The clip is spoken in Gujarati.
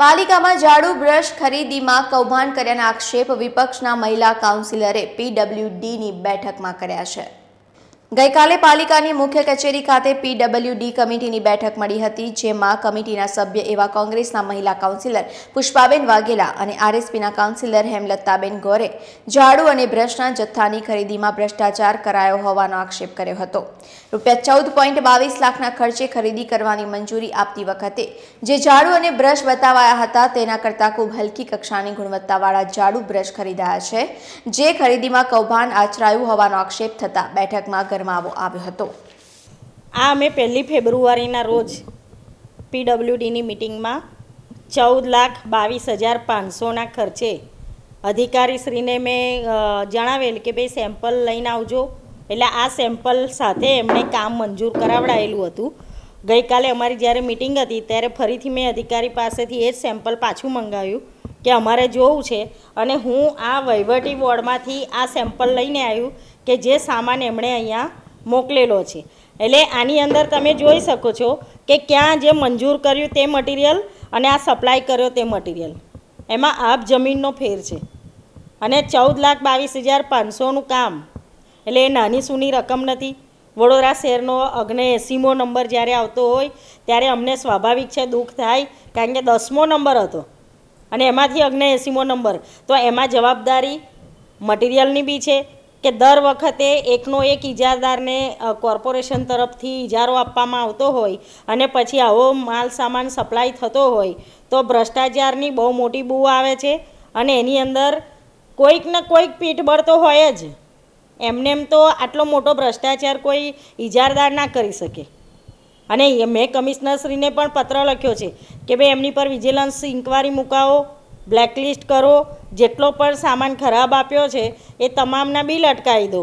પાલિકામાં ઝાડુ બ્રશ ખરીદીમાં કૌભાંડ કર્યાના આક્ષેપ વિપક્ષના મહિલા કાઉન્સિલરે પીડબ્લ્યુડીની બેઠકમાં કર્યા છે ગઈકાલે પાલિકાની મુખ્ય કચેરી ખાતે પીડબ્લ્યુડી કમિટીની બેઠક મળી હતી જેમાં કમિટીના સભ્ય એવા કોંગ્રેસના મહિલા કાઉન્સિલર પુષ્પાબેન વાઘેલા અને આરએસપીના કાઉન્સિલર હેમલતાબેન ગોરે ઝાડુ અને બ્રશના જથ્થાની ખરીદીમાં ભ્રષ્ટાચાર કરાયો હોવાનો આક્ષેપ કર્યો હતો રૂપિયા ચૌદ પોઈન્ટ બાવીસ લાખના ખર્ચે ખરીદી કરવાની મંજૂરી આપતી વખતે જે ઝાડુ અને બ્રશ બતાવાયા હતા તેના કરતાં ખૂબ હલકી કક્ષાની ગુણવત્તાવાળા ઝાડુ બ્રશ ખરીદાયા છે જે ખરીદીમાં કૌભાંડ આચરાયું હોવાનો આક્ષેપ થતાં બેઠકમાં કરવામાં આવ્યો હતો આ અમે પહેલી ફેબ્રુઆરીના રોજ પીડબ્લ્યુડીની મિટિંગમાં ચૌદ લાખ બાવીસ હજાર પાંચસોના ખર્ચે અધિકારીશ્રીને મેં જણાવેલ કે ભાઈ સેમ્પલ લઈને આવજો એટલે આ સેમ્પલ સાથે એમણે કામ મંજૂર કરાવડાયેલું હતું ગઈકાલે અમારી જ્યારે મિટિંગ હતી ત્યારે ફરીથી મેં અધિકારી પાસેથી એ જ સેમ્પલ પાછું મંગાવ્યું કે અમારે જોવું છે અને હું આ વહીવટી બોર્ડમાંથી આ સેમ્પલ લઈને આવ્યું કે જે સામાન એમણે અહીંયા મોકલેલો છે એટલે આની અંદર તમે જોઈ શકો છો કે ક્યાં જે મંજૂર કર્યું તે મટીરિયલ અને આ સપ્લાય કર્યો તે મટીરિયલ એમાં આપ જમીનનો ફેર છે અને ચૌદ લાખ બાવીસ હજાર પાંચસોનું કામ એટલે એ નાની સૂની રકમ નથી વડોદરા શહેરનો અગ્નેએસીમો નંબર જ્યારે આવતો હોય ત્યારે અમને સ્વાભાવિક છે દુઃખ થાય કારણ કે દસમો નંબર હતો અને એમાંથી અગ્નેએસીમો નંબર તો એમાં જવાબદારી મટીરિયલની બી છે કે દર વખતે એકનો એક ઇજાદારને કોર્પોરેશન તરફથી ઇજારો આપવામાં આવતો હોય અને પછી આવો માલ સામાન સપ્લાય થતો હોય તો ભ્રષ્ટાચારની બહુ મોટી બૂ આવે છે અને એની અંદર કોઈક ને કોઈક પીઠબળ તો હોય જ એમને એમ તો આટલો મોટો ભ્રષ્ટાચાર કોઈ ઇજારદાર ના કરી શકે અને મેં કમિશનરશ્રીને પણ પત્ર લખ્યો છે કે ભાઈ એમની પર વિજિલન્સ ઇન્કવાયરી મુકાવો બ્લેકલિસ્ટ કરો જેટલો પણ સામાન ખરાબ આપ્યો છે એ તમામના બિલ અટકાવી દો